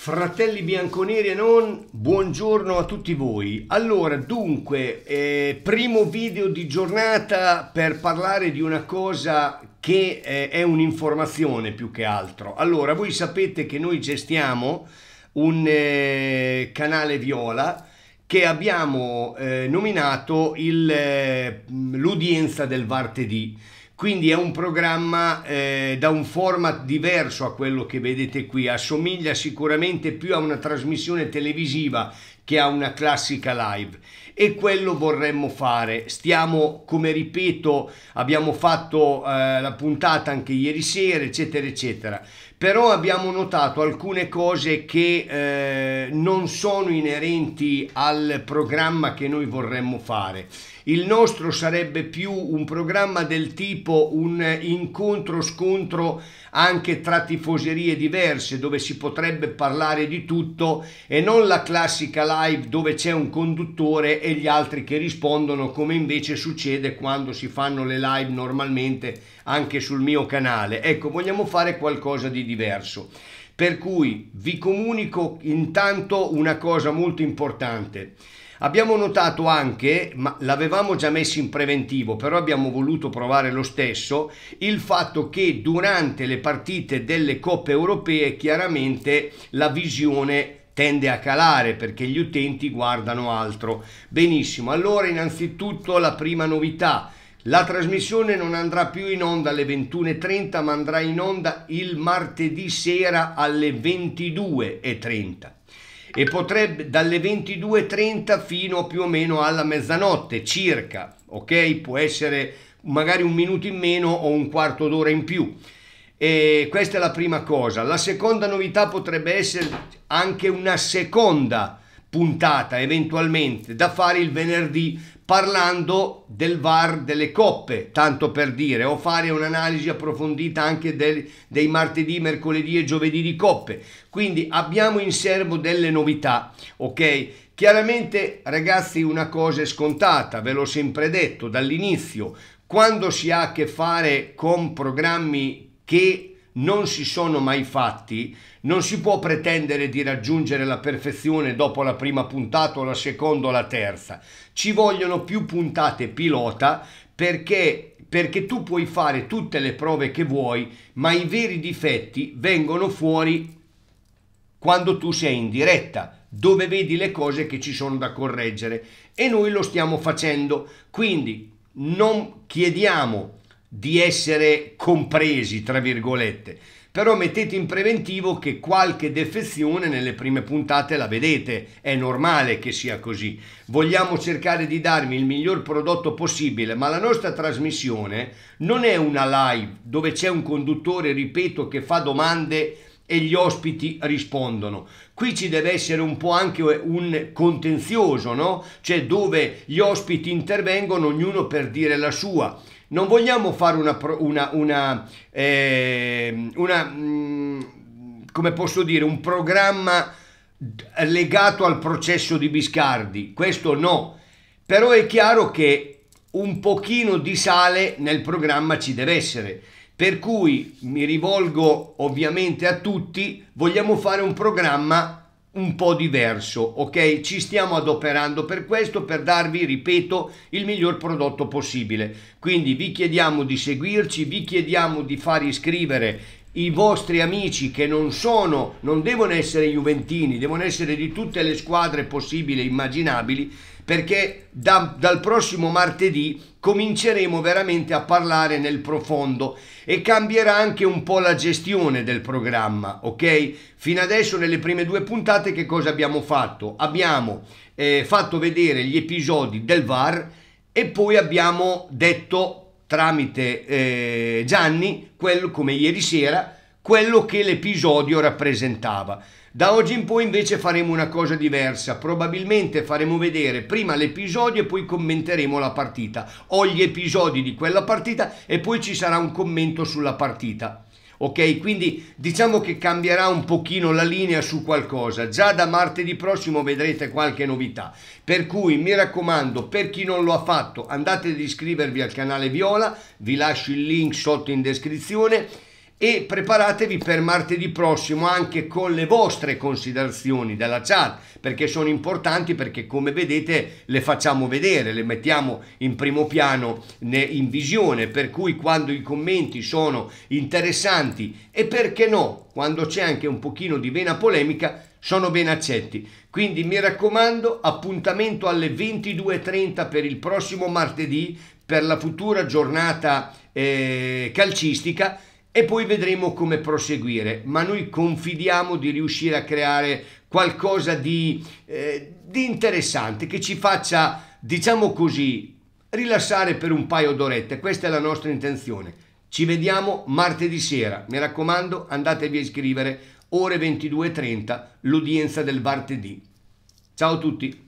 Fratelli bianconeri e non, buongiorno a tutti voi. Allora, dunque, eh, primo video di giornata per parlare di una cosa che eh, è un'informazione più che altro. Allora, voi sapete che noi gestiamo un eh, canale viola che abbiamo eh, nominato eh, l'udienza del martedì. Quindi è un programma eh, da un format diverso a quello che vedete qui, assomiglia sicuramente più a una trasmissione televisiva che a una classica live e quello vorremmo fare. Stiamo, come ripeto, abbiamo fatto eh, la puntata anche ieri sera, eccetera, eccetera però abbiamo notato alcune cose che eh, non sono inerenti al programma che noi vorremmo fare. Il nostro sarebbe più un programma del tipo un incontro-scontro anche tra tifoserie diverse dove si potrebbe parlare di tutto e non la classica live dove c'è un conduttore e gli altri che rispondono come invece succede quando si fanno le live normalmente anche sul mio canale. Ecco, vogliamo fare qualcosa di diverso. Per cui vi comunico intanto una cosa molto importante. Abbiamo notato anche, ma l'avevamo già messo in preventivo, però abbiamo voluto provare lo stesso, il fatto che durante le partite delle coppe europee chiaramente la visione tende a calare perché gli utenti guardano altro. Benissimo, allora innanzitutto la prima novità la trasmissione non andrà più in onda alle 21.30 ma andrà in onda il martedì sera alle 22.30 e potrebbe dalle 22.30 fino più o meno alla mezzanotte circa, ok? Può essere magari un minuto in meno o un quarto d'ora in più. E questa è la prima cosa. La seconda novità potrebbe essere anche una seconda puntata eventualmente da fare il venerdì parlando del VAR delle coppe, tanto per dire, o fare un'analisi approfondita anche del, dei martedì, mercoledì e giovedì di coppe. Quindi abbiamo in serbo delle novità, ok? Chiaramente ragazzi una cosa è scontata, ve l'ho sempre detto dall'inizio, quando si ha a che fare con programmi che non si sono mai fatti, non si può pretendere di raggiungere la perfezione dopo la prima puntata o la seconda o la terza. Ci vogliono più puntate pilota perché, perché tu puoi fare tutte le prove che vuoi, ma i veri difetti vengono fuori quando tu sei in diretta dove vedi le cose che ci sono da correggere e noi lo stiamo facendo quindi non chiediamo di essere compresi, tra virgolette. Però mettete in preventivo che qualche defezione nelle prime puntate la vedete, è normale che sia così. Vogliamo cercare di darvi il miglior prodotto possibile, ma la nostra trasmissione non è una live dove c'è un conduttore, ripeto, che fa domande e gli ospiti rispondono. Qui ci deve essere un po' anche un contenzioso, no? Cioè dove gli ospiti intervengono ognuno per dire la sua non vogliamo fare una, una, una, eh, una mh, mm, come posso dire, un programma legato al processo di Biscardi, questo no, però è chiaro che un pochino di sale nel programma ci deve essere, per cui mi rivolgo ovviamente a tutti, vogliamo fare un programma un po' diverso, ok? Ci stiamo adoperando per questo, per darvi, ripeto, il miglior prodotto possibile. Quindi vi chiediamo di seguirci, vi chiediamo di far iscrivere i vostri amici che non sono, non devono essere juventini, devono essere di tutte le squadre possibili e immaginabili, perché da, dal prossimo martedì cominceremo veramente a parlare nel profondo e cambierà anche un po' la gestione del programma, ok? Fino adesso nelle prime due puntate che cosa abbiamo fatto? Abbiamo eh, fatto vedere gli episodi del VAR e poi abbiamo detto tramite eh, Gianni, quello, come ieri sera, quello che l'episodio rappresentava. Da oggi in poi invece faremo una cosa diversa, probabilmente faremo vedere prima l'episodio e poi commenteremo la partita, o gli episodi di quella partita e poi ci sarà un commento sulla partita ok? Quindi diciamo che cambierà un pochino la linea su qualcosa. Già da martedì prossimo vedrete qualche novità. Per cui mi raccomando, per chi non lo ha fatto, andate ad iscrivervi al canale Viola, vi lascio il link sotto in descrizione e preparatevi per martedì prossimo anche con le vostre considerazioni della chat perché sono importanti perché come vedete le facciamo vedere le mettiamo in primo piano in visione per cui quando i commenti sono interessanti e perché no quando c'è anche un pochino di vena polemica sono ben accetti quindi mi raccomando appuntamento alle 22.30 per il prossimo martedì per la futura giornata eh, calcistica e poi vedremo come proseguire, ma noi confidiamo di riuscire a creare qualcosa di, eh, di interessante che ci faccia, diciamo così, rilassare per un paio d'orette. Questa è la nostra intenzione. Ci vediamo martedì sera. Mi raccomando, andatevi a iscrivere ore 22.30, l'udienza del martedì. Ciao a tutti!